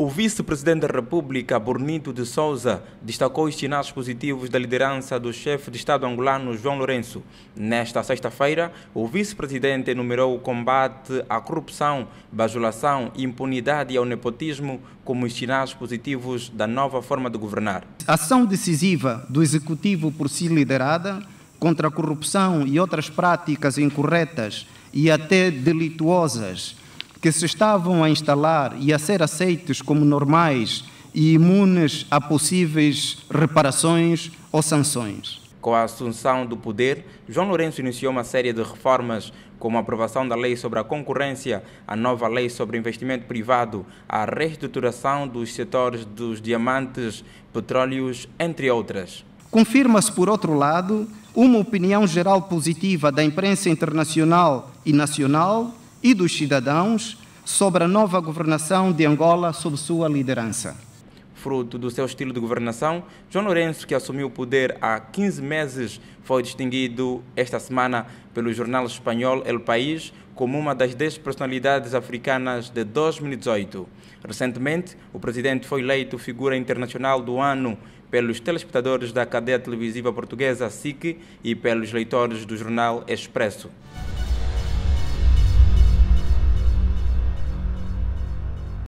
O vice-presidente da República, Bornito de Souza, destacou os sinais positivos da liderança do chefe de Estado angolano, João Lourenço. Nesta sexta-feira, o vice-presidente enumerou o combate à corrupção, bajulação, impunidade e ao nepotismo como os sinais positivos da nova forma de governar. A ação decisiva do Executivo por si liderada contra a corrupção e outras práticas incorretas e até delituosas que se estavam a instalar e a ser aceitos como normais e imunes a possíveis reparações ou sanções. Com a assunção do poder, João Lourenço iniciou uma série de reformas, como a aprovação da lei sobre a concorrência, a nova lei sobre investimento privado, a reestruturação dos setores dos diamantes, petróleos, entre outras. Confirma-se, por outro lado, uma opinião geral positiva da imprensa internacional e nacional e dos cidadãos sobre a nova governação de Angola sob sua liderança. Fruto do seu estilo de governação, João Lourenço, que assumiu o poder há 15 meses, foi distinguido esta semana pelo jornal espanhol El País como uma das 10 personalidades africanas de 2018. Recentemente, o presidente foi eleito figura internacional do ano pelos telespectadores da cadeia televisiva portuguesa SIC e pelos leitores do jornal Expresso.